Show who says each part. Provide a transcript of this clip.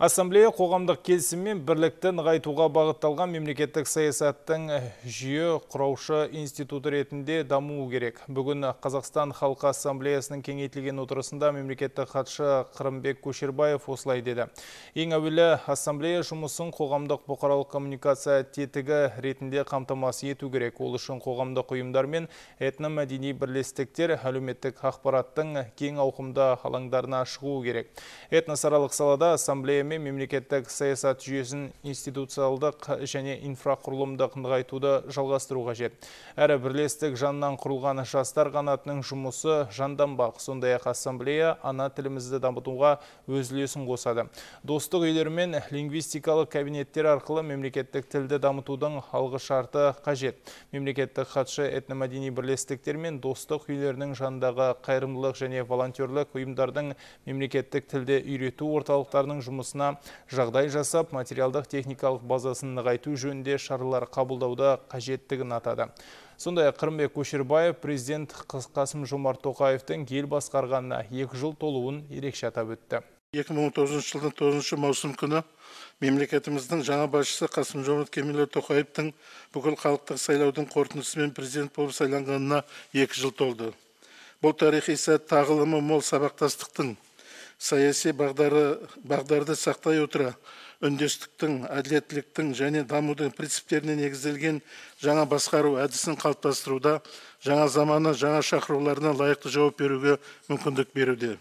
Speaker 1: Ассамблея қоғамдық келісім мен бірлікті нығайтуға бағытталған мемлекеттік саясаттың жүйе құраушы институты ретінде дамуы керек. Бүгін Қазақстан халқы ассамблеясының кеңейтілген отырысында мемлекеттік хатшы Қырымбек Көшербаев осылай деді. Ең әуелі ассамблея жұмысын қоғамдық бұқаралық коммуникация тетігі ретінде қамтамасыз ету керек. Ол үшін қоғамдық ұйымдар мен этномәдени бірлестіктер әлеуметтік ақпараттың кең ауқымда алаңдарына шығуы керек. Этносаралық салада ассамблея мемлекеттік саясат жүйесін институциалдық және инфрақұрылымдық нығайтуды жалғастыру қажет әрі бірлестік жанынан құрылған жастар қанатының жұмысы жанданбақ сондай ақ ассамблея ана тілімізді дамытуға өз үлесін қосады достық үйлер мен лингвистикалық кабинеттер арқылы мемлекеттік тілді дамытудың шарты қажет мемлекеттік хатшы этномәдени бірлестіктер мен достық үйлерінің жанындағы қайырымдылық және волонтерлік ұйымдардың мемлекеттік тілді үйрету орталықтарының жұмысын жағдай жасап, материалдық техникалық базасын нығайту жөнінде шаралар қабылдауды қажеттігін атады. Сондай Қырымбек Көшербаев президент Қасым Жомарт
Speaker 2: Тоқаевтың ел басқарғанына екі жыл толуын ерекше атап өтті. 2019 жылдың 9 маусым күні мемлекетіміздің жаңа басшысы қасым жомарт кемелұлы тоқаевтың бүкіл халықтық сайлаудың қорытындысымен президент болып сайланғанына екі жыл толды бұл тарихи сәт тағылымы мол сабақтастықтың саяси бағдары, бағдарды сақтай отыра үндестіктің әділеттіліктің және дамудың принциптеріне негізделген жаңа басқару әдісін қалыптастыруда жаңа заманы жаңа шақыруларына лайықты жауап беруге мүмкіндік беруде